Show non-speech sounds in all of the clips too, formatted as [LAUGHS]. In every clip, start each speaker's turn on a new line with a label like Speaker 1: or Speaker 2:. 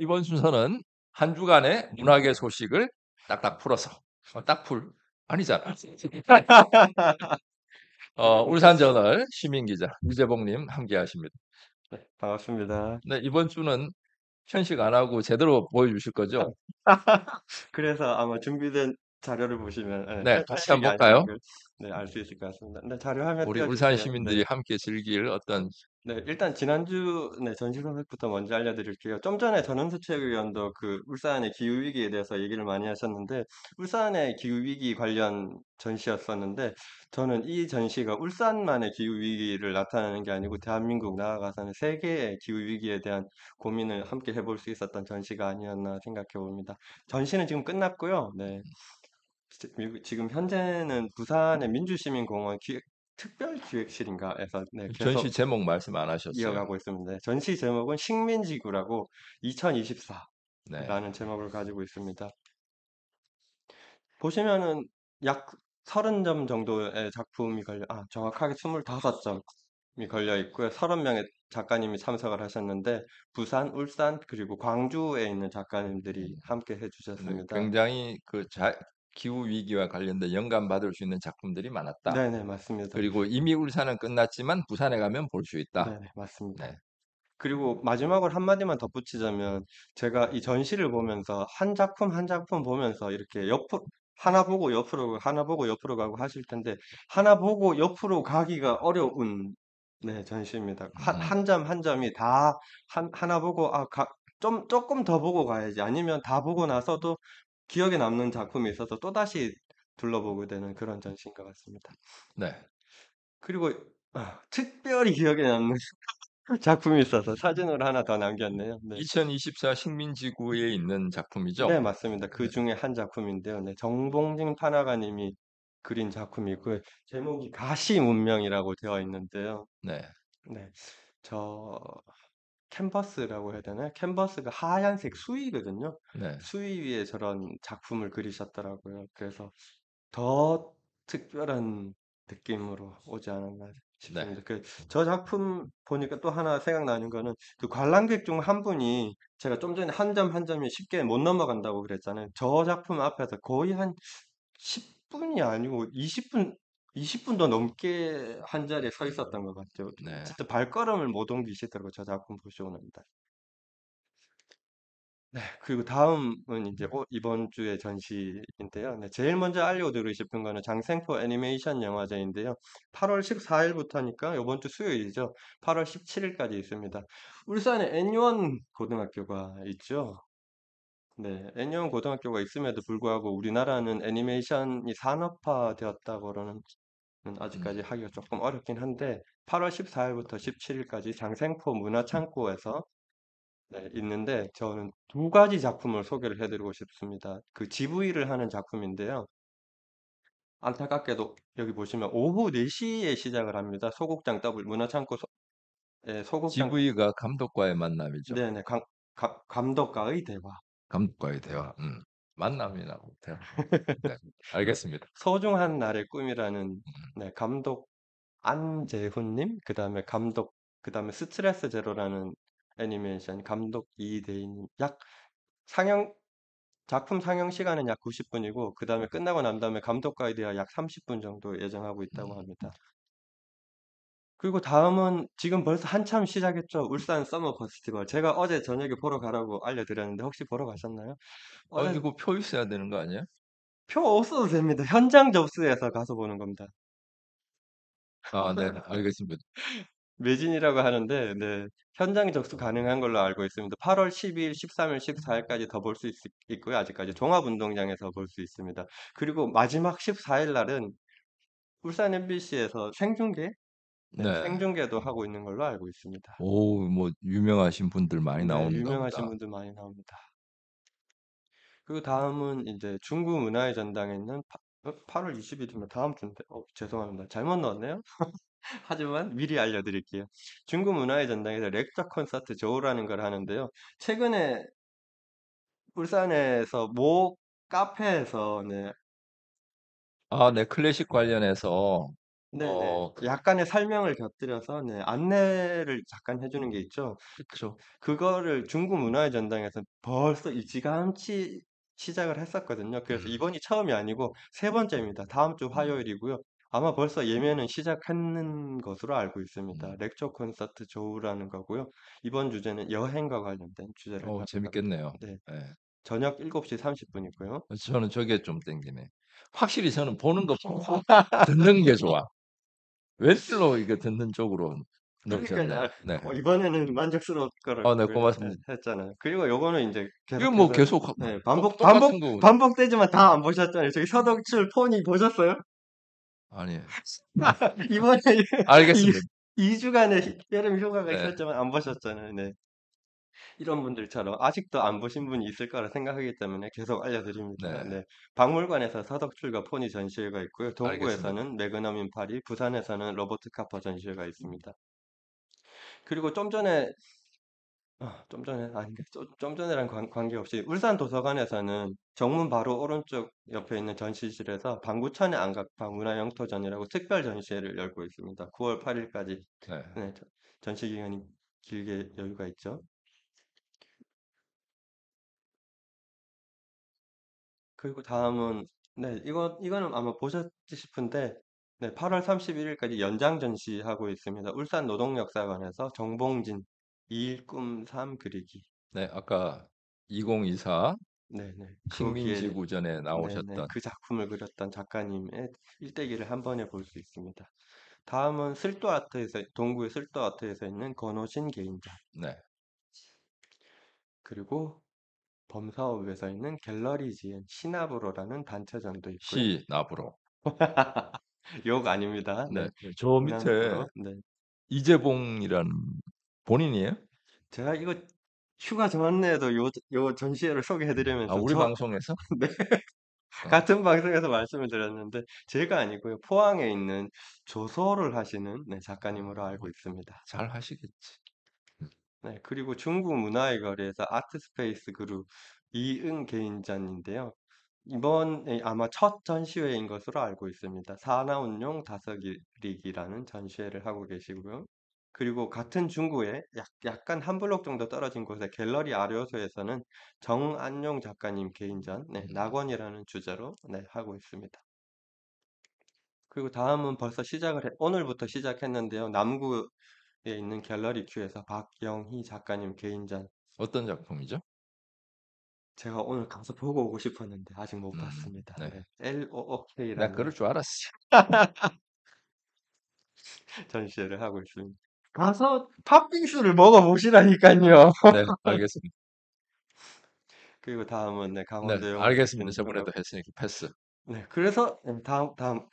Speaker 1: 이번 순서는 한 주간의 문학의 소식을 딱딱 풀어서 어, 딱풀 아니잖아. 어, 울산저널 시민기자 유재봉님 함께하십니다. 네, 반갑습니다. 네, 이번 주는 편식 안 하고 제대로 보여주실 거죠?
Speaker 2: [LAUGHS] 그래서 아마 준비된 자료를 보시면 예, 네, 네 다시 한번 볼까요? 네, 알 수 있을 것 같습니다. 네, 자료 화면 우리 울산 띄워주세요. 네. 시민들이
Speaker 1: 함께 즐길 어떤
Speaker 2: 네, 일단 지난주 네, 전시 소식부터 먼저 알려드릴게요. 좀 전에 전원수 최의원도그 울산의 기후 위기에 대해서 얘기를 많이 하셨는데 울산의 기후 위기 관련 전시였었는데 저는 이 전시가 울산만의 기후 위기를 나타내는 게 아니고 대한민국 나아가서는 세계의 기후 위기에 대한 고민을 함께 해볼 수 있었던 전시가 아니었나 생각해 봅니다. 전시는 지금 끝났고요. 네. 지- 금 현재는 부산의 민주시민공원 기획- 특별기획실인가에서 네, 계속 전시 제목
Speaker 1: 말씀 안 하셨어요. 이어가고
Speaker 2: 있습니다. 네, 전시 제목은 식민지구라고 2024라는 네. 제목을 가지고 있습니다. 보시면은 약 30점 정도의 작품이 걸려, 아, 정확하게 25점이 걸려 있고요. 30명의 작가님이 참석을 하셨는데, 부산, 울산, 그리고 광주에 있는 작가님들이 음. 함께 해주셨습니다. 음, 굉장히
Speaker 1: 그 자, 기후 위기와 관련된 영감 받을 수 있는 작품들이 많았다. 네네 맞습니다. 그리고 이미 울산은 끝났지만 부산에 가면 볼 수 있다. 네네 맞습니다. 네.
Speaker 2: 그리고 마지막으로 한마디만 덧붙이자면 제가 이 전시를 보면서 한 작품 한 작품 보면서 이렇게 옆으로 하나 보고 옆으로 하나 보고 옆으로 가고 하실 텐데 하나 보고 옆으로 가기가 어려운 네 전시입니다. 한 점한 음. 점이 다한 하나 보고 아 가, 좀 조금 더 보고 가야지 아니면 다 보고 나서도 기억에 남는 작품이 있어서 또다시 둘러보게 되는 그런 전시인 것 같습니다. 네. 그리고 아, 특별히 기억에 남는 [LAUGHS] 작품이 있어서 사진으로 하나 더 남겼네요. 네.
Speaker 1: 2024 식민지구에 있는 작품이죠? 네,
Speaker 2: 맞습니다. 그 네. 중에 한 작품인데요. 네, 정봉진 판화가님이 그린 작품이고 제목이 가시 문명이라고 되어 있는데요. 네. 네. 저 캔버스라고 해야 되나요? 캔버스가 하얀색 수위거든요. 네. 수위 위에 저런 작품을 그리셨더라고요. 그래서 더 특별한 느낌으로 오지 않았나 네. 싶습니다. 그 저 작품 보니까 또 하나 생각나는 거는 그 관람객 중 한 분이 제가 좀 전에 한 점 한 점이 쉽게 못 넘어간다고 그랬잖아요. 저 작품 앞에서 거의 한10 분이 아니고 20분 20분도 넘게 한 자리에 서 있었던 것같죠 네. 진짜 발걸음을 못 옮기시더라고 저 작품 보시고 납니다. 네, 그리고 다음은 이제 오- 어, 이번 주에 전시인데요. 네, 제일 먼저 알려드리고 싶은 거는 장생포 애니메이션 영화제인데요. 8월 14일부터니까 이번 주 수요일이죠. 8월 17일까지 있습니다. 울산에 N1 고등학교가 있죠. 네, N형 고등학교가 있음에도 불구하고 우리나라는 애니메이션이 산업화되었다고 그러는 음. 아직까지 하기가 조금 어렵긴 한데 8월 14일부터 17일까지 장생포 문화창고에서 음. 네, 있는데 저는 두 가지 작품을 소개를 해드리고 싶습니다. 그 GV를 하는 작품인데요. 안타깝게도 여기 보시면 오후 4시에 시작을 합니다. 소극장 W 문화창고 소, 네, 소극장 GV가 감독과의 만남이죠. 네네 감, 감, 감독과의 대화.
Speaker 1: 감독과의 대화. 음. 만납니다.
Speaker 2: [LAUGHS] 남이 네. 네. 알겠습니다. 소중한 날의 꿈이라는 음, 음. 네, 감독 안재훈님, 그 다음에 감독, 그 다음에 스트레스 제로라는 애니메이션 감독 이대인님약 상영 작품 상영 시간은 약 90분이고 그 다음에 음. 끝나고 난 다음에 감독 가이드야 약 30분 정도 예정하고 있다고 합니다. 그리고 다음은 지금 벌써 한참 시작했죠. 울산 서머 페스티벌. 제가 어제 저녁에 보러 가라고 알려드렸는데 혹시 보러 가셨나요? 어제 네. 이거 표 있어야 되는 거 아니야? 표 없어도 됩니다. 현장 접수해서 가서 보는 겁니다. 아, 네, 알겠습니다. [LAUGHS] 매진이라고 하는데 네. 현장 접수 가능한 걸로 알고 있습니다. 8월 12일, 13일, 14일까지 더 볼 수 있고요. 아직까지 종합운동장에서 볼 수 있습니다. 그리고 마지막 14일 날은 울산 MBC에서 생중계 네, 네. 생중계도 하고 있는 걸로 알고 있습니다.
Speaker 1: 오, 뭐 유명하신 분들 많이 네, 나옵니다 유명하신
Speaker 2: 분들 많이 나옵니다. 그리고 다음은 이제 중구 문화의 전당에 있는 파, 8월 어, 20일이면 다음 주인데, 어, 죄송합니다. 잘못 넣었네요. [LAUGHS] 하지만 미리 알려드릴게요. 중구 문화의 전당에서 렉터 콘서트 저우라는 걸 하는데요. 최근에 울산에서 모 카페에서 네, 아, 네, 클래식 관련해서 네 어, 그 약간의 설명을 곁들여서 네, 안내를 잠깐 해주는 게 있죠. 그쵸. 그거를 중국 문화의 전당에서 벌써 일찌감치 시작을 했었거든요. 그래서 음. 이번이 처음이 아니고 세 번째입니다. 다음 주 음. 화요일이고요. 아마 벌써 예매는 시작하는 것으로 알고 있습니다. 음. 렉처 콘서트 조우라는 거고요. 이번 주제는 여행과 관련된 주제를 어, 가져가 재밌겠네요. 네. 예. 저녁 7시 30분이고요.
Speaker 1: 저는 저게 좀 땡기네. 확실히 저는 보는 것보다 [LAUGHS] 듣는 게 좋아. 웬일로 이거 듣는 쪽으로 그러니까 네.
Speaker 2: 어, 이번에는 만족스러울 거라고 아, 네, 고맙습니다. 했잖아요. 그리고 요거는 이제 계속 이거 뭐 계속 네, 반복 반복 거. 반복되지만 다 안 보셨잖아요. 저기 서덕출 폰이 보셨어요? 아니에요. [LAUGHS] 이번에 알겠습니다. 2주간의 여름 휴가가 네. 있었지만 안 보셨잖아요. 네. 이런 분들처럼 아직도 안 보신 분이 있을 거라 생각하기 때문에 계속 알려드립니다. 네. 네. 박물관에서 사덕출과 포니 전시회가 있고요. 동구에서는 매그넘 인파리, 부산에서는 로버트 카퍼 전시회가 있습니다. 그리고 좀 전에 아, 좀 전에 아닌데 좀, 좀 전에랑 관, 관계없이 울산 도서관에서는 정문 바로 오른쪽 옆에 있는 전시실에서 방구천의 안각방 문화영토전이라고 특별 전시회를 열고 있습니다. 9월 8일까지 네. 네, 전시 기간이 길게 여유가 있죠. 그리고 다음은 네 이거 이거는 아마 보셨지 싶은데 네8월31 일까지 연장 전시하고 있습니다. 울산 노동역사관에서 정봉진 "2일 꿈3 그리기."
Speaker 1: 네 아까 2024 네네. 거기에 민지 고전에 네, 네, 나오셨던
Speaker 2: 그 작품을 그렸던 작가님의 일대기를 한 번에 볼 수 있습니다. 다음은 슬도 아트에서 동구의 슬도 아트에서 있는 권오신 개인작. 네. 그리고 범사업에서 있는 갤러리 지은 시나브로라는 단체장도 있고요. 시 나브로. [LAUGHS] 욕 아닙니다. 네. 네. 저 그 밑에
Speaker 1: 네. 이재봉이라는 본인이에요? 제가 이거
Speaker 2: 휴가 전에도 요, 요 전시회를 아, 소개해드리면서 아, 우리 저-
Speaker 1: 방송에서? [LAUGHS] 네.
Speaker 2: 아. 같은 방송에서 말씀을 드렸는데 제가 아니고요. 포항에 있는 조서를 하시는 네, 작가님으로 알고 있습니다. 잘 하시겠지. 네, 그리고 중국 문화의 거리에서 아트 스페이스 그룹 이은 개인전인데요. 이번에 예, 아마 첫 전시회인 것으로 알고 있습니다. 사나운용 다서기릭이라는 전시회를 하고 계시고요. 그리고 같은 중국에 약, 간한 블록 정도 떨어진 곳에 갤러리 아료소에서는 정안용 작가님 개인전 네, 음. 낙원이라는 주제로 네, 하고 있습니다. 그리고 다음은 벌써 시작을 해, 오늘부터 시작했는데요. 남구 에 있는 갤러리 큐에서 박영희 작가님 개인전 어떤 작품이죠? 제가 오늘 가서 보고 오고 싶었는데 아직 못 음, 봤습니다. 네. 네. L O O K라는. 나 그럴 줄 알았어. [LAUGHS] 전시회를 하고 있습니다. 가서 팥빙수를 먹어보시라니까요. 네, 알겠습니다. [LAUGHS] 그리고 다음은 네, 강원도 네, 알겠습니다. 저번에도 했으니까 패스. 네, 그래서 음, 다음 다음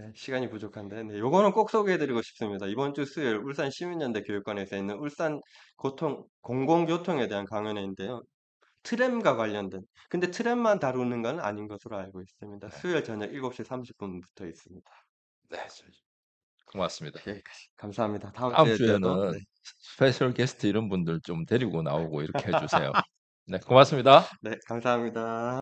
Speaker 2: 네, 시간이 부족한데 네, 요거는 꼭 소개해드리고 싶습니다. 이번 주 수요일 울산 시민연대 교육관에서 있는 울산 고통 공공교통에 대한 강연회인데요. 트램과 관련된 근데 트램만 다루는 건 아닌 것으로 알고 있습니다. 네. 수요일 저녁 7시 30분부터 있습니다. 네,
Speaker 1: 고맙습니다. 예, 감사합니다. 다음, 다음 주에는 네. 스페셜 게스트 이런 분들 좀 데리고 나오고 이렇게 해주세요.
Speaker 2: 네, 고맙습니다. 네, 감사합니다.